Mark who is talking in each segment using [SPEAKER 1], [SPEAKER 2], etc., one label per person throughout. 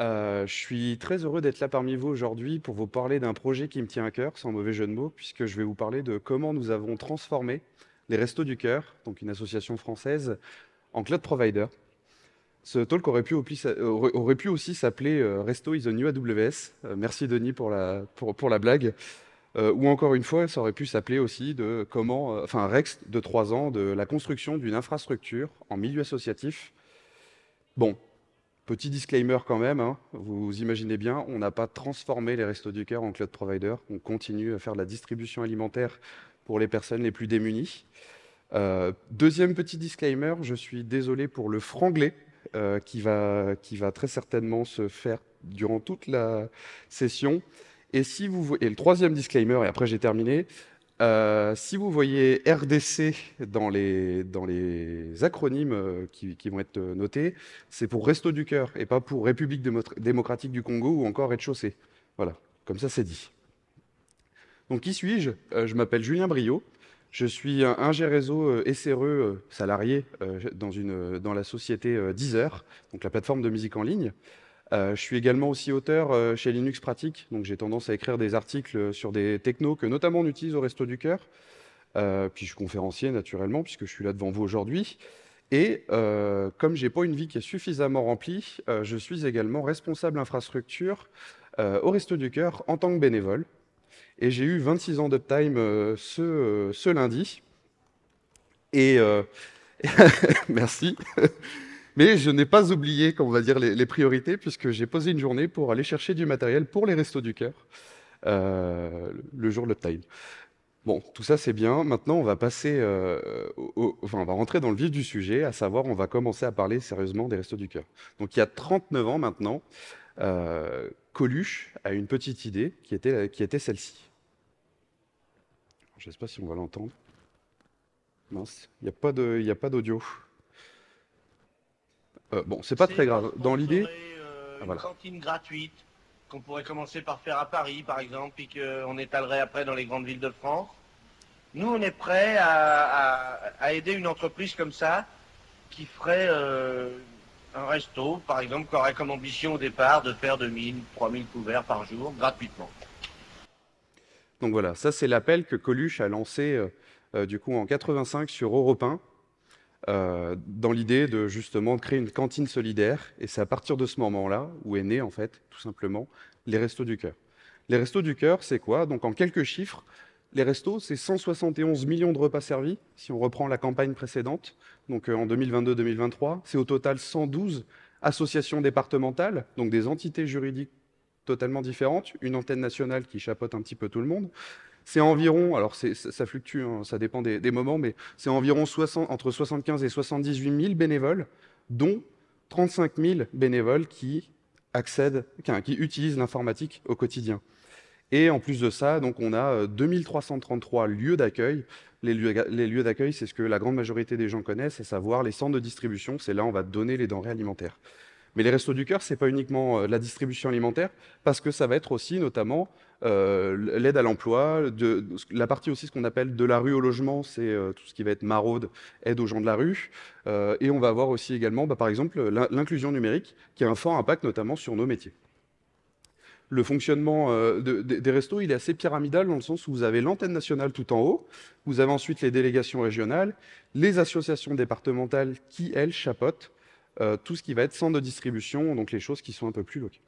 [SPEAKER 1] Euh, je suis très heureux d'être là parmi vous aujourd'hui pour vous parler d'un projet qui me tient à cœur, sans mauvais jeu de mots, puisque je vais vous parler de comment nous avons transformé les Restos du Cœur, donc une association française, en cloud provider. Ce talk aurait pu, euh, aurait pu aussi s'appeler euh, Resto is a new AWS. Merci Denis pour la, pour, la blague. ou encore une fois, ça aurait pu s'appeler aussi de comment, enfin Rex de 3 ans, de la construction d'une infrastructure en milieu associatif. Bon, Petit disclaimer quand même, hein. vous imaginez bien, on n'a pas transformé les Restos du Cœur en cloud provider. On continue à faire la distribution alimentaire pour les personnes les plus démunies. Euh, deuxième petit disclaimer, je suis désolé pour le franglais euh, qui, va, qui va très certainement se faire durant toute la session. Et si vous et le troisième disclaimer, et après j'ai terminé, euh, si vous voyez RDC dans les, dans les acronymes euh, qui, vont être euh, notés, c'est pour Resto du Cœur et pas pour République démocratique du Congo ou encore Rez-de-Chaussée. Voilà, comme ça c'est dit. Donc qui suis-je Je m'appelle Julien Brio, Je suis un ingé réseau SRE salarié dans, une, dans la société Deezer, donc la plateforme de musique en ligne. Euh, je suis également aussi auteur euh, chez Linux Pratique, donc j'ai tendance à écrire des articles euh, sur des technos que notamment on utilise au Resto du Cœur. puis je suis conférencier naturellement, puisque je suis là devant vous aujourd'hui. Et comme j'ai pas une vie qui est suffisamment remplie, je suis également responsable infrastructure au Resto du Cœur en tant que bénévole. Et j'ai eu 26 ans d'uptime ce, ce, lundi. Et merci. Mais je n'ai pas oublié, comme on va dire, les, priorités, puisque j'ai posé une journée pour aller chercher du matériel pour les Restos du Cœur, euh, le jour de l'uptime. Bon, tout ça c'est bien. Maintenant, on va passer, euh, enfin, on va rentrer dans le vif du sujet, à savoir, on va commencer à parler sérieusement des Restos du Cœur. Donc, il y a 39 ans maintenant, euh, Coluche a une petite idée qui était, qui était celle-ci. Je ne sais pas si on va l'entendre. Mince, il n'y a pas d'audio. Euh, bon, c'est pas très grave. Dans l'idée, euh, ah, une
[SPEAKER 2] cantine gratuite qu'on pourrait commencer par faire à Paris,
[SPEAKER 1] par exemple, puis qu'on étalerait après dans les grandes villes de France. Nous, on est prêt à, aider une entreprise comme ça qui ferait euh, un resto, par exemple, qui aurait comme ambition au départ de faire 2000, 3000 couverts par jour gratuitement. Donc voilà, ça c'est l'appel que Coluche a lancé du coup en 85 sur Europe 1 euh, dans l'idée de justement créer une cantine solidaire. Et c'est à partir de ce moment-là où est né en fait, tout simplement, les Restos du Cœur. Les Restos du Cœur, c'est quoi Donc en quelques chiffres, les restos, c'est 171 millions de repas servis, si on reprend la campagne précédente, donc euh, en 2022-2023. C'est au total 112 associations départementales, donc des entités juridiques totalement différentes, une antenne nationale qui chapeaute un petit peu tout le monde, c'est environ, alors ça, fluctue, hein, ça dépend des, moments, mais c'est environ entre 75 et 78 000 bénévoles, dont 35 000 bénévoles qui accèdent, qui, utilisent l'informatique au quotidien. Et en plus de ça, donc on a 2333 euh, lieux d'accueil. Les lieux, les lieux d'accueil, c'est ce que la grande majorité des gens connaissent, à savoir les centres de distribution, c'est là où on va donner les denrées alimentaires. Mais les restos du cœur, c'est pas uniquement euh, la distribution alimentaire, parce que ça va être aussi notamment euh, l'aide à l'emploi, la partie aussi ce qu'on appelle de la rue au logement, c'est euh, tout ce qui va être maraude, aide aux gens de la rue. Euh, et on va avoir aussi également, bah, par exemple, l'inclusion numérique, qui a un fort impact notamment sur nos métiers. Le fonctionnement des restos, il est assez pyramidal dans le sens où vous avez l'antenne nationale tout en haut, vous avez ensuite les délégations régionales, les associations départementales qui, elles, chapotent tout ce qui va être centre de distribution, donc les choses qui sont un peu plus locales.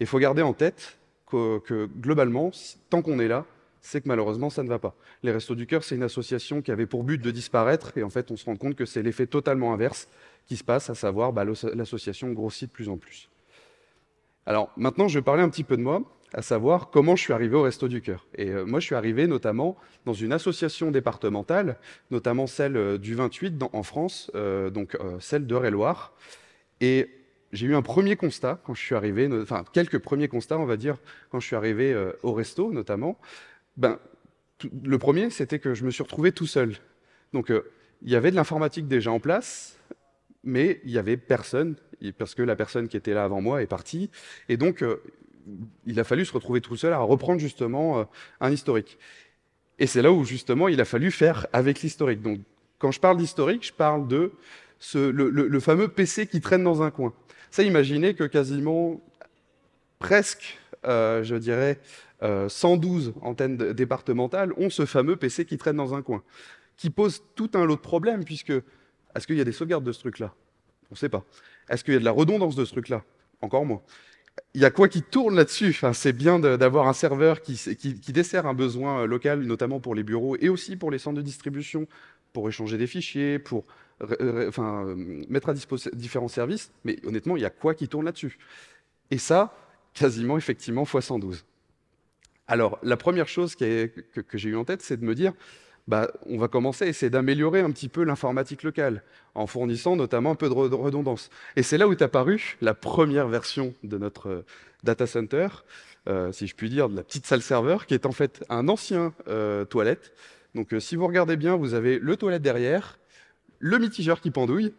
[SPEAKER 1] Il faut garder en tête que, globalement, tant qu'on est là, c'est que malheureusement, ça ne va pas. Les Restos du Cœur, c'est une association qui avait pour but de disparaître, et en fait, on se rend compte que c'est l'effet totalement inverse qui se passe, à savoir bah, l'association grossit de plus en plus. Alors maintenant, je vais parler un petit peu de moi, à savoir comment je suis arrivé au Resto du Cœur. Et euh, moi, je suis arrivé notamment dans une association départementale, notamment celle euh, du 28 en France, euh, donc celle de loire Et j'ai eu un premier constat quand je suis arrivé, enfin quelques premiers constats, on va dire, quand je suis arrivé euh, au resto notamment. Ben, le premier, c'était que je me suis retrouvé tout seul. Donc, euh, il y avait de l'informatique déjà en place, mais il n'y avait personne, parce que la personne qui était là avant moi est partie. Et donc, euh, il a fallu se retrouver tout seul à reprendre justement un historique. Et c'est là où justement il a fallu faire avec l'historique. Donc, quand je parle d'historique, je parle de ce, le fameux PC qui traîne dans un coin c'est imaginer que quasiment presque, euh, je dirais, 112 euh, antennes départementales ont ce fameux PC qui traîne dans un coin, qui pose tout un lot de problèmes, puisque est-ce qu'il y a des sauvegardes de ce truc-là On ne sait pas. Est-ce qu'il y a de la redondance de ce truc-là Encore moins. Il y a quoi qui tourne là-dessus enfin, C'est bien d'avoir un serveur qui dessert un besoin euh, local, notamment pour les bureaux et aussi pour les centres de distribution, pour échanger des fichiers, pour enfin, euh, mettre à disposition différents services, mais honnêtement, il y a quoi qui tourne là-dessus Et ça, quasiment effectivement x 112. Alors, la première chose que, que j'ai eue en tête, c'est de me dire, bah, on va commencer à essayer d'améliorer un petit peu l'informatique locale, en fournissant notamment un peu de redondance. Et c'est là où est apparue la première version de notre euh, data center, euh, si je puis dire, de la petite salle serveur, qui est en fait un ancien toilette. Donc, si vous regardez bien, vous avez le toilette derrière, le mitigeur qui pendouille.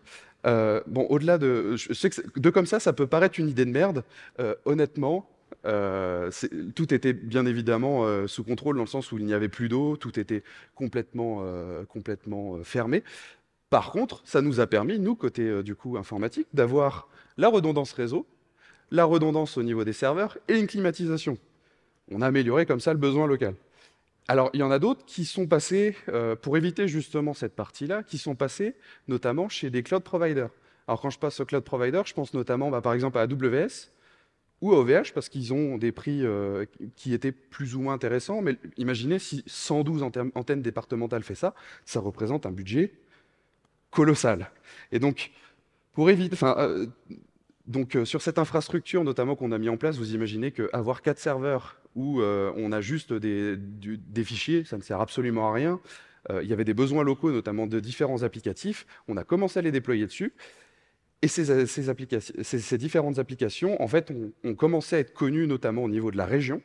[SPEAKER 1] Euh, bon, au-delà de, je sais que de comme ça, ça peut paraître une idée de merde. Euh, honnêtement, euh, tout était bien évidemment sous contrôle dans le sens où il n'y avait plus d'eau, tout était complètement, complètement fermé. Par contre, ça nous a permis, nous, côté du coup informatique, d'avoir la redondance réseau, la redondance au niveau des serveurs et une climatisation. On a amélioré comme ça le besoin local. Alors, il y en a d'autres qui sont passés, euh, pour éviter justement cette partie-là, qui sont passés notamment chez des cloud providers. Alors, quand je passe au cloud provider, je pense notamment bah, par exemple à AWS ou à OVH, parce qu'ils ont des prix euh, qui étaient plus ou moins intéressants. Mais imaginez si 112 antennes départementales fait ça, ça représente un budget colossal. Et donc, pour éviter. enfin euh, donc, sur cette infrastructure notamment qu'on a mis en place, vous imaginez qu'avoir quatre serveurs où euh, on a juste des, fichiers, ça ne sert absolument à rien. Euh, il y avait des besoins locaux, notamment de différents applicatifs. On a commencé à les déployer dessus. Et ces, différentes applications, en fait, ont, commencé à être connues notamment au niveau de la région.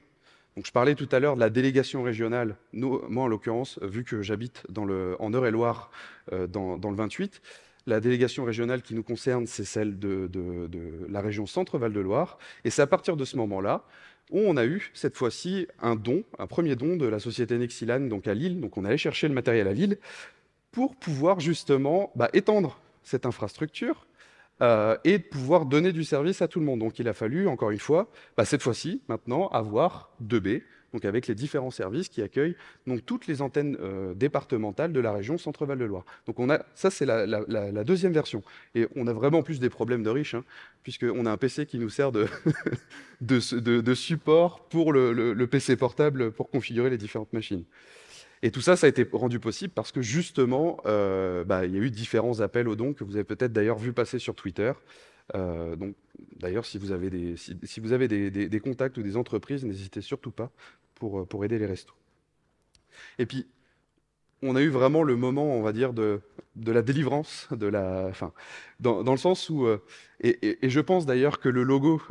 [SPEAKER 1] Donc, je parlais tout à l'heure de la délégation régionale. moi, en l'occurrence, vu que j'habite en Eure-et-Loire, euh, dans, le 28, la délégation régionale qui nous concerne, c'est celle de, la région Centre-Val-de-Loire. Et c'est à partir de ce moment-là on a eu cette fois-ci un don, un premier don de la société Nexilan donc à Lille. Donc on allait chercher le matériel à Lille pour pouvoir justement bah, étendre cette infrastructure euh, et pouvoir donner du service à tout le monde. Donc il a fallu, encore une fois, bah, cette fois-ci, maintenant, avoir deux b donc avec les différents services qui accueillent toutes les antennes euh, départementales de la région Centre-Val de Loire. Donc on a, ça c'est la, deuxième version. Et on a vraiment plus des problèmes de riches, hein, puisqu'on a un PC qui nous sert de, support pour le, PC portable pour configurer les différentes machines. Et tout ça, ça a été rendu possible parce que justement, euh, bah, il y a eu différents appels aux dons que vous avez peut-être d'ailleurs vu passer sur Twitter. Euh, donc, d'ailleurs, si vous avez des, si, vous avez des, contacts ou des entreprises, n'hésitez surtout pas pour, euh, pour aider les restos. Et puis, on a eu vraiment le moment, on va dire, de, de la délivrance, de la, enfin, dans, dans, le sens où, euh, et, et, je pense d'ailleurs que le logo,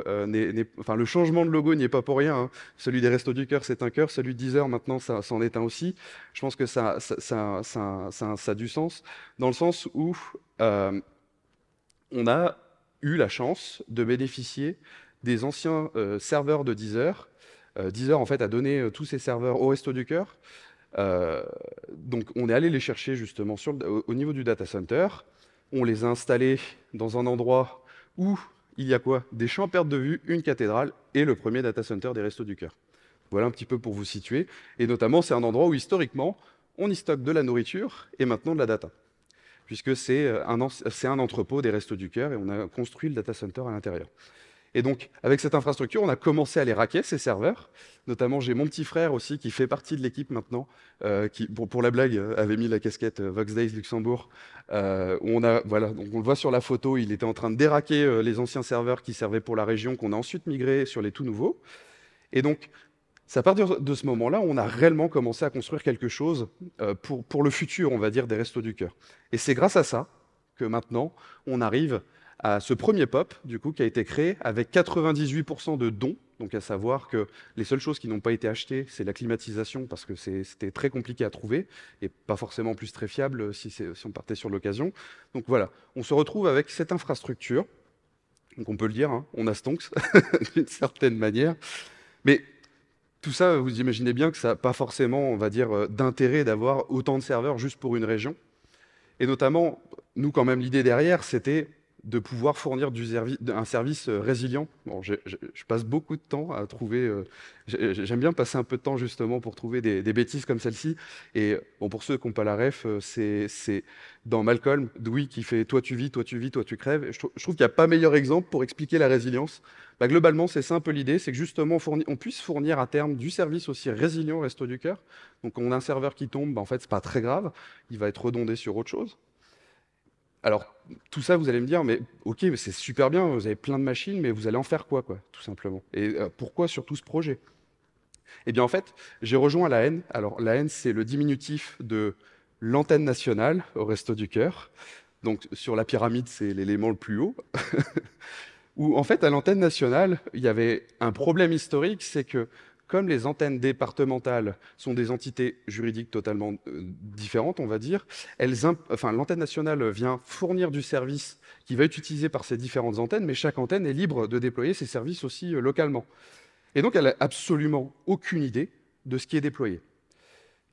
[SPEAKER 1] enfin, le changement de logo n'y est pas pour rien. Hein. Celui des Restos du Cœur, c'est un cœur. Celui de Deezer, maintenant, ça s'en est un aussi. Je pense que ça, ça, ça, ça, a du sens, dans le sens où on a eu la chance de bénéficier des anciens euh, serveurs de Deezer. Euh, Deezer, en fait, a donné euh, tous ses serveurs au Resto du Cœur. donc, on est allé les chercher justement sur au niveau du data center. On les a installés dans un endroit où il y a quoi Des champs à perte de vue, une cathédrale et le premier data center des Restos du Cœur. Voilà un petit peu pour vous situer. Et notamment, c'est un endroit où historiquement, on y stocke de la nourriture et maintenant de la data puisque euh, c'est un, entrepôt des restes du cœur et on a construit le data center à l'intérieur. Et donc, avec cette infrastructure, on a commencé à les raquer, ces serveurs. Notamment, j'ai mon petit frère aussi qui fait partie de l'équipe maintenant, euh, qui, pour, la blague, euh, avait mis la casquette Vox Days Luxembourg. on, le voit sur la photo, il était en train de déraquer les anciens serveurs qui servaient pour la région, qu'on a ensuite migré sur les tout nouveaux. Et donc, c'est à partir de ce moment-là on a réellement commencé à construire quelque chose euh, pour, pour le futur, on va dire, des Restos du Cœur. Et c'est grâce à ça que maintenant, on arrive à ce premier pop, du coup, qui a été créé avec 98% de dons. Donc, à savoir que les seules choses qui n'ont pas été achetées, c'est la climatisation, parce que c'était très compliqué à trouver, et pas forcément plus très fiable si, si on partait sur l'occasion. Donc, voilà, on se retrouve avec cette infrastructure. Donc, on peut le dire, hein, on a Stonks, d'une certaine manière. Mais tout ça, vous imaginez bien que ça n'a pas forcément, on va dire, euh, d'intérêt d'avoir autant de serveurs juste pour une région. Et notamment, nous, quand même, l'idée derrière, c'était de pouvoir fournir du un service euh, résilient. Bon, je, passe beaucoup de temps à trouver, euh, j'aime bien passer un peu de temps justement pour trouver des, bêtises comme celle-ci. Et bon, pour ceux qui n'ont pas la ref, euh, c'est dans Malcolm, Dewey qui fait Toi tu vis, toi tu vis, toi tu crèves. je, trouve, qu'il n'y a pas meilleur exemple pour expliquer la résilience. Bah, globalement, c'est simple. l'idée, c'est que justement on, puisse fournir à terme du service aussi résilient au resto du cœur. Donc on a un serveur qui tombe, bah, en fait c'est pas très grave, il va être redondé sur autre chose. Alors, tout ça, vous allez me dire, mais ok, mais c'est super bien, vous avez plein de machines, mais vous allez en faire quoi, quoi, tout simplement Et euh, pourquoi sur tout ce projet Eh bien, en fait, j'ai rejoint la haine. Alors, la haine, c'est le diminutif de l'antenne nationale au Resto du Cœur. Donc, sur la pyramide, c'est l'élément le plus haut. où, en fait, à l'antenne nationale, il y avait un problème historique, c'est que comme les antennes départementales sont des entités juridiques totalement euh, différentes, on va dire, l'antenne nationale vient fournir du service qui va être utilisé par ces différentes antennes, mais chaque antenne est libre de déployer ses services aussi euh, localement. Et donc, elle n'a absolument aucune idée de ce qui est déployé.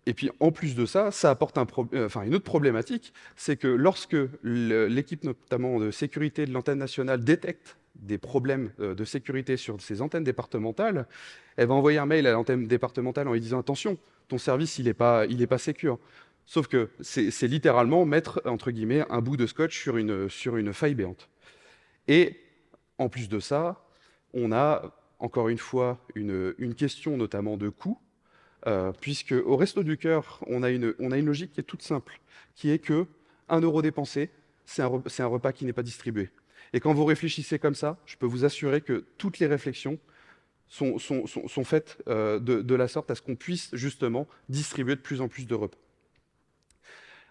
[SPEAKER 1] Et puis en plus de ça, ça apporte un euh, une autre problématique, c'est que lorsque l'équipe notamment de sécurité de l'antenne nationale détecte des problèmes euh, de sécurité sur ces antennes départementales, elle va envoyer un mail à l'antenne départementale en lui disant attention, ton service il n'est pas, il pas Sauf que c'est littéralement mettre entre guillemets un bout de scotch sur une, sur une faille béante. Et en plus de ça, on a encore une fois une, une question notamment de coût euh, puisque au resto du cœur, on a, une, a une logique qui est toute simple, qui est que euro dépensé, c'est un, repas qui n'est pas distribué. Et quand vous réfléchissez comme ça, je peux vous assurer que toutes les réflexions sont, faites euh, de, la sorte à ce qu'on puisse justement distribuer de plus en plus de repas.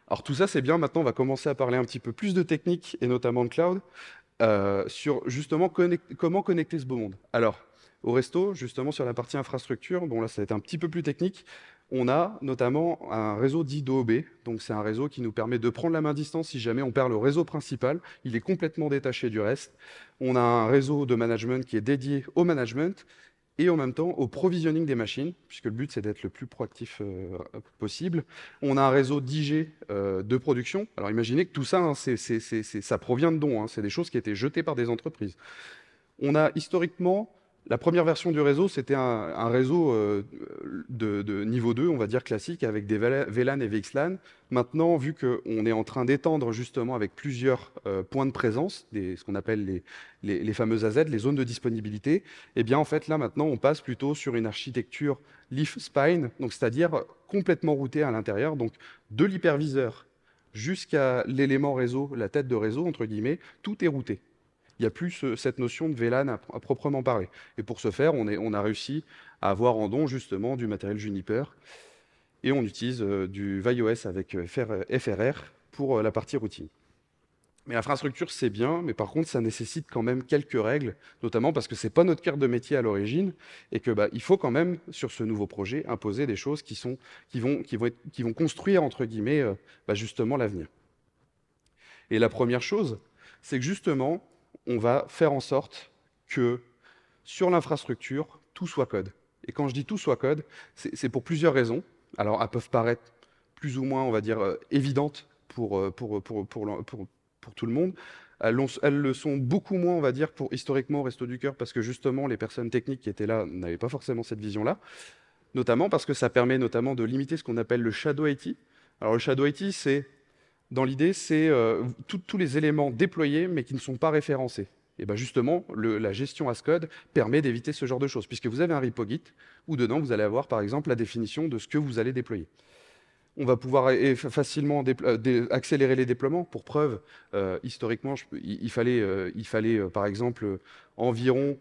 [SPEAKER 1] Alors tout ça, c'est bien. Maintenant, on va commencer à parler un petit peu plus de technique, et notamment de cloud, euh, sur justement comment connecter ce beau monde. Alors, au resto, justement, sur la partie infrastructure, bon là, ça va être un petit peu plus technique, on a notamment un réseau dit DOB, donc c'est un réseau qui nous permet de prendre la main distance si jamais on perd le réseau principal, il est complètement détaché du reste. On a un réseau de management qui est dédié au management et en même temps au provisioning des machines, puisque le but c'est d'être le plus proactif euh, possible. On a un réseau d'IG euh, de production. Alors imaginez que tout ça, hein, ça provient de dons, hein. c'est des choses qui étaient jetées par des entreprises. On a historiquement la première version du réseau, c'était un, réseau euh, de, niveau 2, on va dire classique, avec des VLAN et VXLAN. Maintenant, vu qu'on est en train d'étendre justement avec plusieurs euh, points de présence, ce qu'on appelle les, fameuses AZ, les zones de disponibilité, eh bien en fait là maintenant, on passe plutôt sur une architecture Leaf Spine, donc c'est-à-dire complètement routée à l'intérieur, donc de l'hyperviseur jusqu'à l'élément réseau, la tête de réseau entre guillemets, tout est routé il n'y a plus euh, cette notion de VLAN à, proprement parler. Et pour ce faire, on, est, on, a réussi à avoir en don justement du matériel Juniper. Et on utilise euh, du ViOS avec euh, FRR pour la partie routine. Mais l'infrastructure, c'est bien, mais par contre, ça nécessite quand même quelques règles, notamment parce que ce n'est pas notre cœur de métier à l'origine, et que bah, il faut quand même, sur ce nouveau projet, imposer des choses qui, sont, qui, vont, qui, vont, qui vont, construire, entre guillemets, bah, justement l'avenir. Et la première chose, c'est que justement, on va faire en sorte que sur l'infrastructure, tout soit code. Et quand je dis tout soit code, c'est pour plusieurs raisons. Alors, elles peuvent paraître plus ou moins, on va dire, euh, évidentes euh, euh, pour, pour, pour, pour, tout le monde. Elles, le sont beaucoup moins, on va dire, pour historiquement Resto du Cœur, parce que justement, les personnes techniques qui étaient là n'avaient pas forcément cette vision-là, notamment parce que ça permet notamment de limiter ce qu'on appelle le shadow IT. Alors, le shadow IT, c'est dans l'idée, c'est euh, tous les éléments déployés mais qui ne sont pas référencés. Et bien justement, la gestion ASCODE permet d'éviter ce genre de choses, puisque vous avez un repo Git où dedans vous allez avoir par exemple la définition de ce que vous allez déployer. On va pouvoir facilement euh, accélérer les déploiements. Pour preuve, euh, historiquement, il, fallait, par exemple environ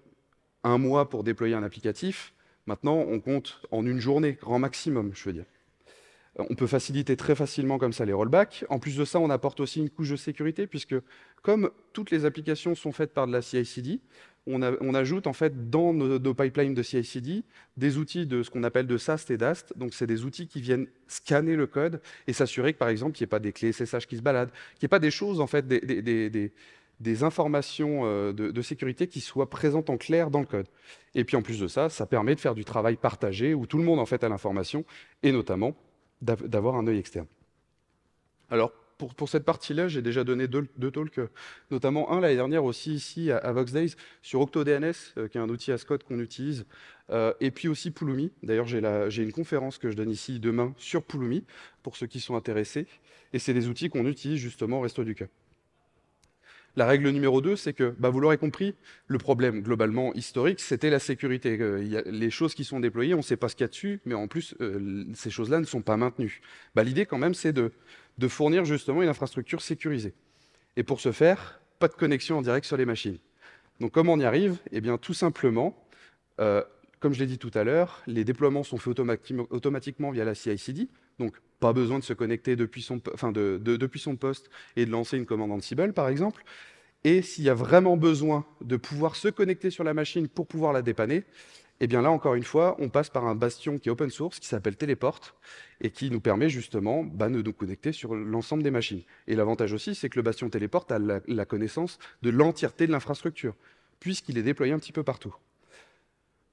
[SPEAKER 1] un mois pour déployer un applicatif. Maintenant, on compte en une journée, grand maximum, je veux dire on peut faciliter très facilement comme ça les rollbacks. En plus de ça, on apporte aussi une couche de sécurité, puisque comme toutes les applications sont faites par de la CI/CD, on, ajoute en fait dans nos, pipelines de CI/CD des outils de ce qu'on appelle de SAST et DAST. Donc, c'est des outils qui viennent scanner le code et s'assurer que, par exemple, il n'y ait pas des clés SSH qui se baladent, qu'il n'y ait pas des choses, en fait, des, informations euh, de, sécurité qui soient présentes en clair dans le code. Et puis, en plus de ça, ça permet de faire du travail partagé où tout le monde, en fait, a l'information et notamment d'avoir un œil externe. Alors, pour, cette partie-là, j'ai déjà donné deux, talks, euh, notamment un l'année dernière aussi ici à, Vox Days sur OctoDNS, euh, qui est un outil à Ascot qu'on utilise, euh, et puis aussi Pulumi. D'ailleurs, j'ai une conférence que je donne ici demain sur Pulumi, pour ceux qui sont intéressés, et c'est des outils qu'on utilise justement au resto du cas. La règle numéro 2, c'est que, bah, vous l'aurez compris, le problème globalement historique, c'était la sécurité. Euh, les choses qui sont déployées, on ne sait pas ce qu'il y a dessus, mais en plus, euh, ces choses-là ne sont pas maintenues. Bah, l'idée quand même, c'est de, fournir justement une infrastructure sécurisée. Et pour ce faire, pas de connexion en direct sur les machines. Donc comment on y arrive Eh bien tout simplement, euh, comme je l'ai dit tout à l'heure, les déploiements sont faits automatiquement via la CI/CD. Donc pas besoin de se connecter depuis son, poste et de lancer une commande Ansible, par exemple. Et s'il y a vraiment besoin de pouvoir se connecter sur la machine pour pouvoir la dépanner, eh bien là, encore une fois, on passe par un bastion qui est open source, qui s'appelle Teleport, et qui nous permet justement bah, de nous connecter sur l'ensemble des machines. Et l'avantage aussi, c'est que le bastion Teleport a la connaissance de l'entièreté de l'infrastructure, puisqu'il est déployé un petit peu partout.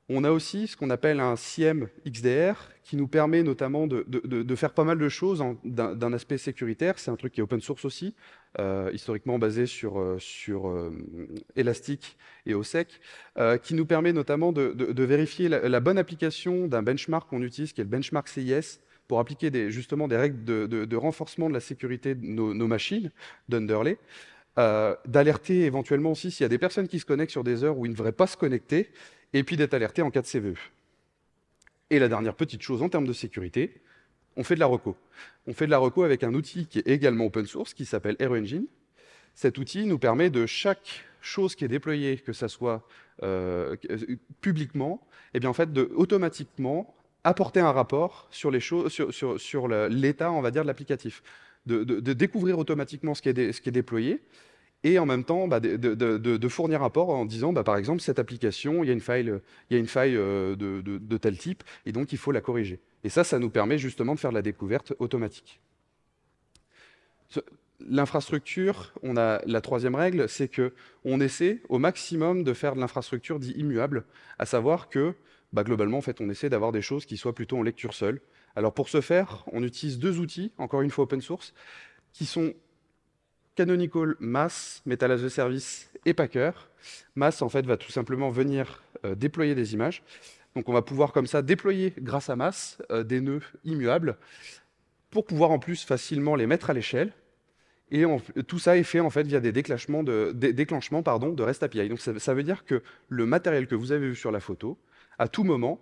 [SPEAKER 1] On a aussi ce qu'on appelle un CIEM XDR, qui nous permet notamment de, faire pas mal de choses d'un aspect sécuritaire. C'est un truc qui est open source aussi, euh, historiquement basé sur, euh, sur euh, Elastic et OSEC, qui nous permet notamment de, vérifier la, bonne application d'un benchmark qu'on utilise, qui est le benchmark CIS, pour appliquer des, justement des règles de, renforcement de la sécurité de nos, nos machines, d'Underlay. Euh, d'alerter éventuellement aussi s'il y a des personnes qui se connectent sur des heures où ils ne devraient pas se connecter, et puis d'être alerté en cas de CVE. Et la dernière petite chose en termes de sécurité, on fait de la reco. On fait de la reco avec un outil qui est également open source, qui s'appelle Aero Cet outil nous permet de chaque chose qui est déployée, que ce soit euh, euh, publiquement, et eh bien en fait de automatiquement apporter un rapport sur l'état, sur, sur, on va dire, de l'applicatif de, découvrir automatiquement ce qui est, déployé et en même temps bah, de, fournir rapport en disant, bah, par exemple, cette application, il y a une faille, il y une faille euh, de, tel type, et donc il faut la corriger. Et ça, ça nous permet justement de faire la découverte automatique. L'infrastructure, on a la troisième règle, c'est que on essaie au maximum de faire de l'infrastructure dit immuable, à savoir que bah, globalement, en fait, on essaie d'avoir des choses qui soient plutôt en lecture seule, alors pour ce faire, on utilise deux outils, encore une fois open source, qui sont Canonical Mass, Metal as a Service et Packer. Mass, en fait, va tout simplement venir euh, déployer des images. Donc on va pouvoir comme ça déployer, grâce à Mass, euh, des nœuds immuables pour pouvoir en plus facilement les mettre à l'échelle. Et tout ça est fait en fait via des, déclenchements de, déclenchements, pardon, de REST API. Donc ça veut dire que le matériel que vous avez vu sur la photo, à tout moment,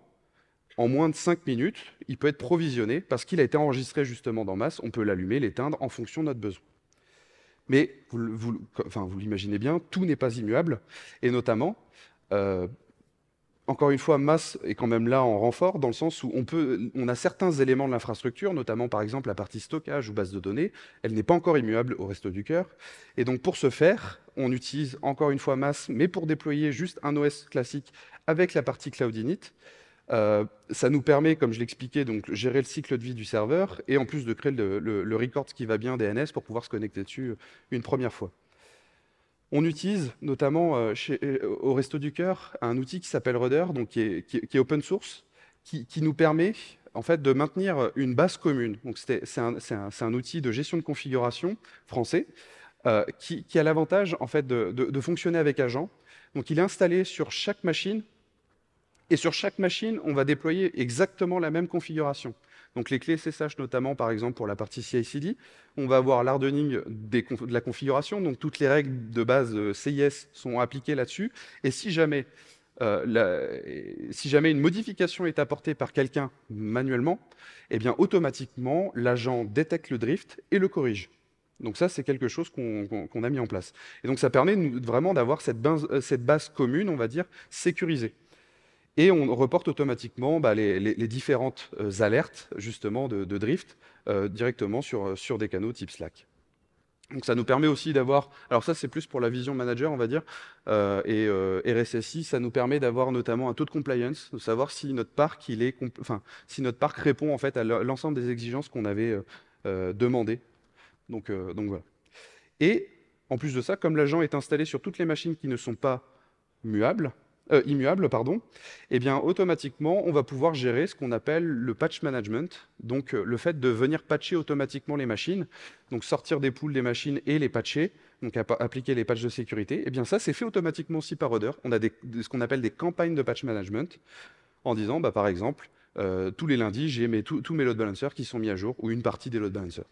[SPEAKER 1] en moins de 5 minutes, il peut être provisionné parce qu'il a été enregistré justement dans masse. On peut l'allumer, l'éteindre en fonction de notre besoin. Mais vous, l'imaginez bien, tout n'est pas immuable. Et notamment, euh, encore une fois, masse est quand même là en renfort, dans le sens où on, peut, on a certains éléments de l'infrastructure, notamment par exemple la partie stockage ou base de données, elle n'est pas encore immuable au reste du cœur. Et donc pour ce faire, on utilise encore une fois masse, mais pour déployer juste un OS classique avec la partie cloud init. Euh, ça nous permet, comme je l'expliquais, donc gérer le cycle de vie du serveur et en plus de créer le, record qui va bien DNS pour pouvoir se connecter dessus euh, une première fois. On utilise notamment euh, chez, au Resto du Cœur un outil qui s'appelle Rudder, donc qui est, open source, qui, nous permet en fait de maintenir une base commune. Donc c'est un, outil de gestion de configuration français qui, a l'avantage en fait de, fonctionner avec agent. Donc il est installé sur chaque machine et sur chaque machine, on va déployer exactement la même configuration. Donc les clés SSH notamment, par exemple, pour la partie CI-CD, on va avoir l'hardening de la configuration, donc toutes les règles de base euh, CIS sont appliquées là-dessus. Et euh, si jamais, une modification est apportée par quelqu'un manuellement, eh bien automatiquement, l'agent détecte le drift et le corrige. Donc ça, c'est quelque chose qu'on a mis en place. Et donc ça permet vraiment d'avoir euh, cette base commune, on va dire, sécurisée et on reporte automatiquement bah, les, différentes euh, alertes justement de, drift euh, directement sur, euh, sur des canaux type Slack. Donc ça nous permet aussi d'avoir, alors ça c'est plus pour la vision manager on va dire, et RSSI, ça nous permet d'avoir notamment un taux de compliance, de savoir si notre parc, est si notre parc répond en fait à l'ensemble des exigences qu'on avait demandées. donc voilà. Et en plus de ça, comme l'agent est installé sur toutes les machines qui ne sont pas muables, euh, immuable, pardon, eh bien, automatiquement, on va pouvoir gérer ce qu'on appelle le patch management, donc euh, le fait de venir patcher automatiquement les machines, donc sortir des poules des machines et les patcher, donc appliquer les patchs de sécurité, et eh bien ça, c'est fait automatiquement aussi par Oder. On a ce qu'on appelle des campagnes de patch management, en disant, bah, par exemple, euh, tous les lundis, j'ai tous mes load balancers qui sont mis à jour, ou une partie des load balancers.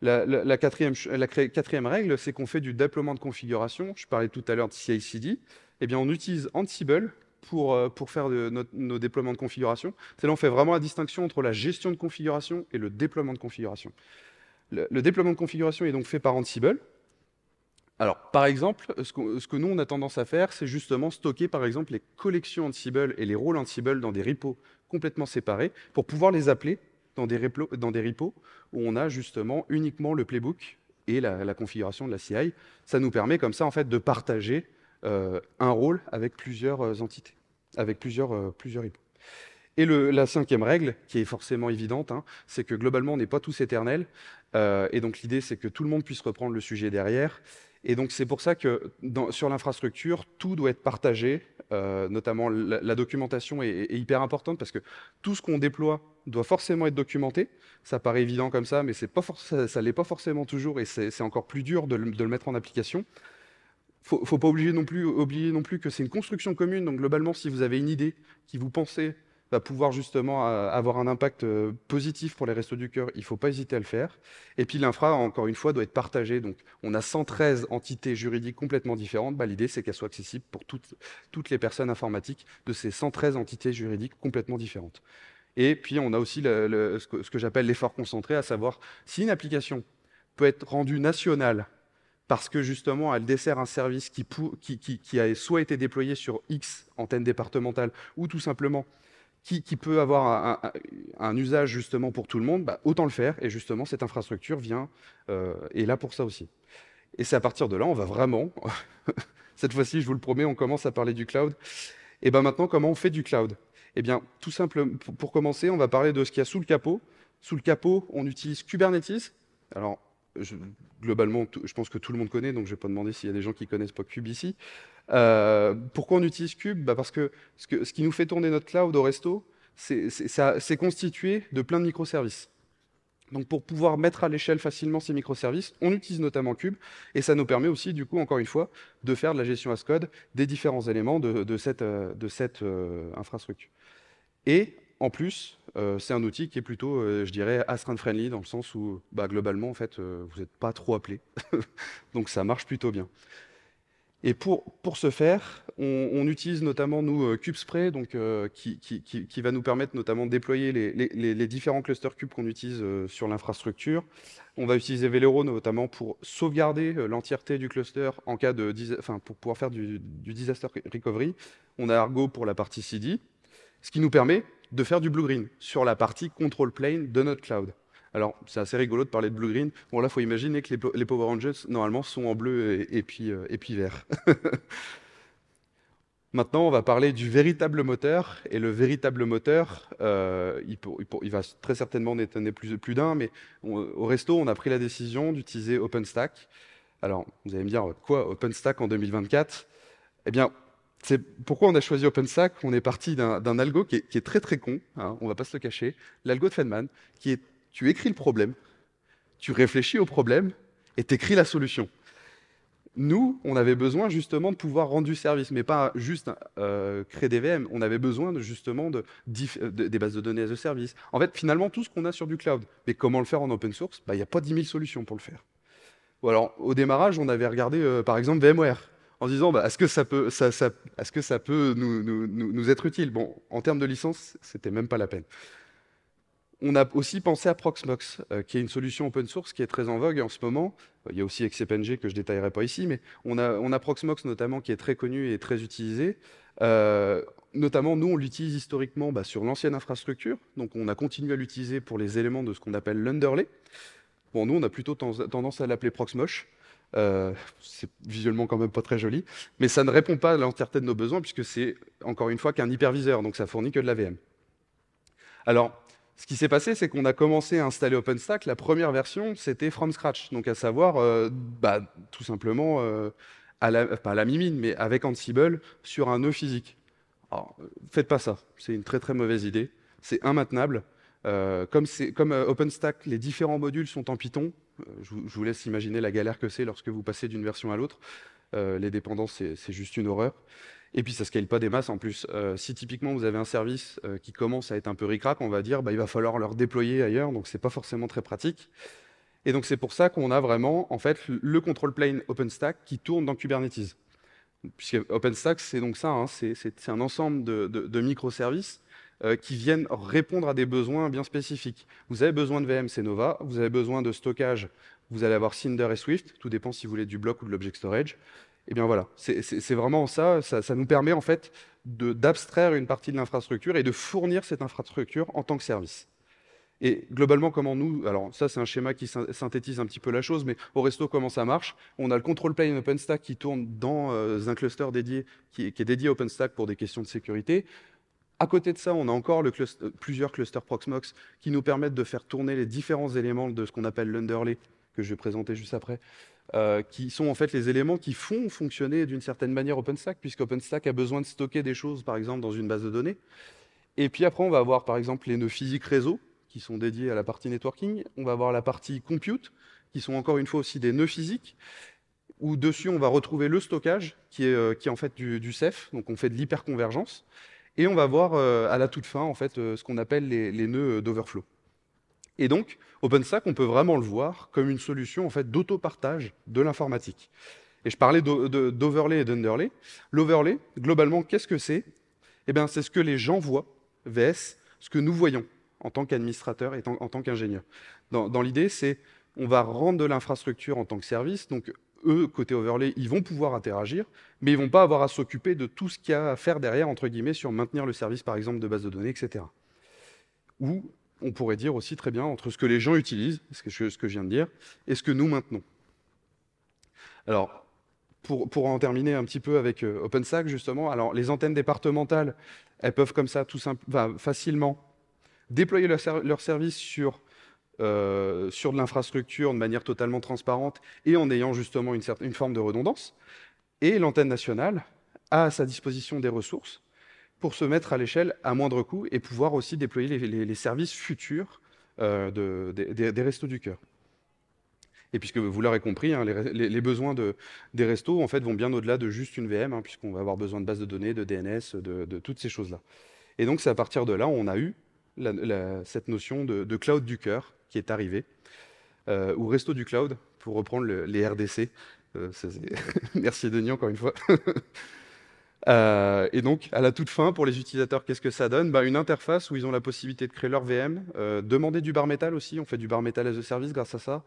[SPEAKER 1] La, quatrième, la quatrième, règle, c'est qu'on fait du déploiement de configuration. Je parlais tout à l'heure de CI/CD. Eh on utilise Ansible pour, euh, pour faire nos déploiements de configuration. C'est là on fait vraiment la distinction entre la gestion de configuration et le déploiement de configuration. Le, déploiement de configuration est donc fait par Ansible. Alors, par exemple, ce que, nous, on a tendance à faire, c'est justement stocker, par exemple, les collections Ansible et les rôles Ansible dans des repos complètement séparés pour pouvoir les appeler dans des, repos, où on a justement uniquement le playbook et la, la, configuration de la CI. Ça nous permet comme ça, en fait, de partager euh, un rôle avec plusieurs euh, entités, avec plusieurs, euh, plusieurs Et la cinquième règle, qui est forcément évidente, hein, c'est que globalement, on n'est pas tous éternels. et donc l'idée, c'est que tout le monde puisse reprendre le sujet derrière. Et donc c'est pour ça que sur l'infrastructure, tout doit être partagé. notamment, la, documentation est, hyper importante parce que tout ce qu'on déploie doit forcément être documenté. Ça paraît évident comme ça, mais pas ça ne l'est pas forcément toujours et c'est encore plus dur de le mettre en application faut, faut pas oublier non plus, oublier non plus que c'est une construction commune. Donc globalement, si vous avez une idée qui vous pensez va pouvoir justement euh, avoir un impact euh, positif pour les restos du cœur, il ne faut pas hésiter à le faire. Et puis l'infra, encore une fois, doit être partagée. Donc on a 113 entités juridiques complètement différentes. Bah, l'idée, c'est qu'elle soit accessible pour toutes, les personnes informatiques de ces 113 entités juridiques complètement différentes. Et puis on a aussi ce que j'appelle l'effort concentré, à savoir si une application peut être rendue nationale parce que justement, elle dessert un service qui, a soit été déployé sur X antenne départementale, ou tout simplement qui, peut avoir un, usage justement pour tout le monde, bah, autant le faire. Et justement, cette infrastructure vient est euh, là pour ça aussi. Et c'est à partir de là, on va vraiment, cette fois-ci, je vous le promets, on commence à parler du cloud. Et bien maintenant, comment on fait du cloud Et eh bien, tout simplement, pour commencer, on va parler de ce qu'il y a sous le capot. Sous le capot, on utilise Kubernetes. Alors, globalement, je pense que tout le monde connaît, donc je ne vais pas demander s'il y a des gens qui connaissent pas Cube ici. Euh, pourquoi on utilise Cube bah, Parce que ce, qui nous fait tourner notre cloud au resto, c'est constitué de plein de microservices. Donc pour pouvoir mettre à l'échelle facilement ces microservices, on utilise notamment Cube, et ça nous permet aussi, du coup, encore une fois, de faire de la gestion as code des différents éléments de, cette, euh, euh, infrastructure. Et en plus, euh, c'est un outil qui est plutôt, euh, je dirais, astreint friendly dans le sens où, bah, globalement, en fait, euh, vous n'êtes pas trop appelé. Donc ça marche plutôt bien. Et pour, pour ce faire, on, utilise notamment, nous, CubeSpray, donc, qui, va nous permettre notamment de déployer les, différents clusters cubes qu'on utilise sur l'infrastructure. On va utiliser Velero notamment pour sauvegarder l'entièreté du cluster en cas de, enfin, pour pouvoir faire du, du disaster recovery. On a Argo pour la partie CD, ce qui nous permet de faire du blue green sur la partie control plane de notre cloud. Alors, c'est assez rigolo de parler de blue green. Bon, là, il faut imaginer que les, Power Rangers, normalement, sont en bleu et, puis, euh, et puis vert. Maintenant, on va parler du véritable moteur. Et le véritable moteur, euh, il, va très certainement n'étonner étonner plus, plus d'un, mais au resto, on a pris la décision d'utiliser OpenStack. Alors, vous allez me dire, quoi, OpenStack en 2024 Eh bien, c'est pourquoi on a choisi OpenStack. On est parti d'un algo qui est, très très con, hein, on ne va pas se le cacher, l'algo de Feynman, qui est tu écris le problème, tu réfléchis au problème et tu écris la solution. Nous, on avait besoin justement de pouvoir rendre du service, mais pas juste euh, créer des VM. On avait besoin justement des bases de données à service. En fait, finalement, tout ce qu'on a sur du cloud. Mais comment le faire en open source bah, Il n'y a pas 10 000 solutions pour le faire. alors, au démarrage, on avait regardé euh, par exemple VMware en disant bah, est-ce que ça peut, ce que ça peut nous, être utile Bon, en termes de licence, c'était même pas la peine. On a aussi pensé à Proxmox, euh, qui est une solution open source qui est très en vogue en ce moment. Euh, il y a aussi XCPNG que je détaillerai pas ici, mais on a, Proxmox notamment qui est très connu et très utilisé. Euh, notamment, nous, on l'utilise historiquement bah, sur l'ancienne infrastructure. Donc, on a continué à l'utiliser pour les éléments de ce qu'on appelle l'underlay. Bon, nous, on a plutôt tendance à l'appeler Proxmox, euh, c'est visuellement quand même pas très joli, mais ça ne répond pas à l'entièreté de nos besoins puisque c'est encore une fois qu'un hyperviseur, donc ça fournit que de la VM. Alors, ce qui s'est passé, c'est qu'on a commencé à installer OpenStack. La première version, c'était from scratch, donc à savoir, euh, bah, tout simplement, euh, à la, pas à la mimine, mais avec Ansible sur un nœud physique. Alors, faites pas ça, c'est une très très mauvaise idée. C'est un Euh, comme OpenStack, les différents modules sont en Python, euh, je, vous laisse imaginer la galère que c'est lorsque vous passez d'une version à l'autre. Euh, les dépendances, c'est juste une horreur. Et puis ça scale pas des masses en plus. Euh, si typiquement vous avez un service qui commence à être un peu ricrap, on va dire bah, il va falloir le déployer ailleurs, donc ce n'est pas forcément très pratique. Et donc c'est pour ça qu'on a vraiment en fait le control plane OpenStack qui tourne dans Kubernetes. Puisque OpenStack c'est donc ça, hein, c'est un ensemble de microservices euh, qui viennent répondre à des besoins bien spécifiques. Vous avez besoin de VM, c'est Nova. Vous avez besoin de stockage, vous allez avoir Cinder et Swift. Tout dépend si vous voulez du bloc ou de l'object storage. Et eh bien voilà, c'est vraiment ça, ça, nous permet en fait d'abstraire une partie de l'infrastructure et de fournir cette infrastructure en tant que service. Et globalement, comment nous, alors ça c'est un schéma qui synthétise un petit peu la chose, mais au resto, comment ça marche On a le control plane OpenStack qui tourne dans euh, un cluster dédié, qui, est dédié à OpenStack pour des questions de sécurité. À côté de ça, on a encore euh, plusieurs clusters Proxmox qui nous permettent de faire tourner les différents éléments de ce qu'on appelle l'underlay, que je vais présenter juste après, euh, qui sont en fait les éléments qui font fonctionner d'une certaine manière OpenStack, OpenStack a besoin de stocker des choses, par exemple, dans une base de données. Et puis après, on va avoir par exemple les nœuds physiques réseau, qui sont dédiés à la partie networking. On va avoir la partie compute, qui sont encore une fois aussi des nœuds physiques, où dessus, on va retrouver le stockage, qui est, euh, en fait du, du, CEF, donc on fait de l'hyperconvergence. Et on va voir euh, à la toute fin, en fait, euh, ce qu'on appelle les, nœuds euh, d'overflow. Et donc, OpenStack, on peut vraiment le voir comme une solution en fait, d'autopartage de l'informatique. Et je parlais d'overlay et d'underlay. L'overlay, globalement, qu'est-ce que c'est Eh bien, c'est ce que les gens voient, VS, ce que nous voyons en tant qu'administrateur et en, tant qu'ingénieur. Dans, l'idée, c'est on va rendre de l'infrastructure en tant que service, donc eux, côté overlay, ils vont pouvoir interagir, mais ils ne vont pas avoir à s'occuper de tout ce qu'il y a à faire derrière, entre guillemets, sur maintenir le service, par exemple, de base de données, etc. Ou on pourrait dire aussi très bien entre ce que les gens utilisent, ce que je, ce que je viens de dire, et ce que nous maintenons. Alors, pour, pour, en terminer un petit peu avec euh, OpenStack, justement, alors les antennes départementales, elles peuvent comme ça tout simplement, facilement déployer leur service sur euh, sur de l'infrastructure de manière totalement transparente et en ayant justement une, certaine, une forme de redondance. Et l'antenne nationale a à sa disposition des ressources pour se mettre à l'échelle à moindre coût et pouvoir aussi déployer les, services futurs euh, des restos du cœur. Et puisque vous l'aurez compris, hein, les, besoins de, des restos en fait, vont bien au-delà de juste une VM, hein, puisqu'on va avoir besoin de bases de données, de DNS, de, toutes ces choses-là. Et donc, c'est à partir de là où on a eu cette notion de, de cloud du cœur, qui est arrivé, ou euh, Resto du Cloud, pour reprendre les RDC. Euh, merci Denis encore une fois. Euh, et donc, à la toute fin, pour les utilisateurs, qu'est-ce que ça donne bah, Une interface où ils ont la possibilité de créer leur VM, demander du bar metal aussi, on fait du bar metal as a service grâce à ça,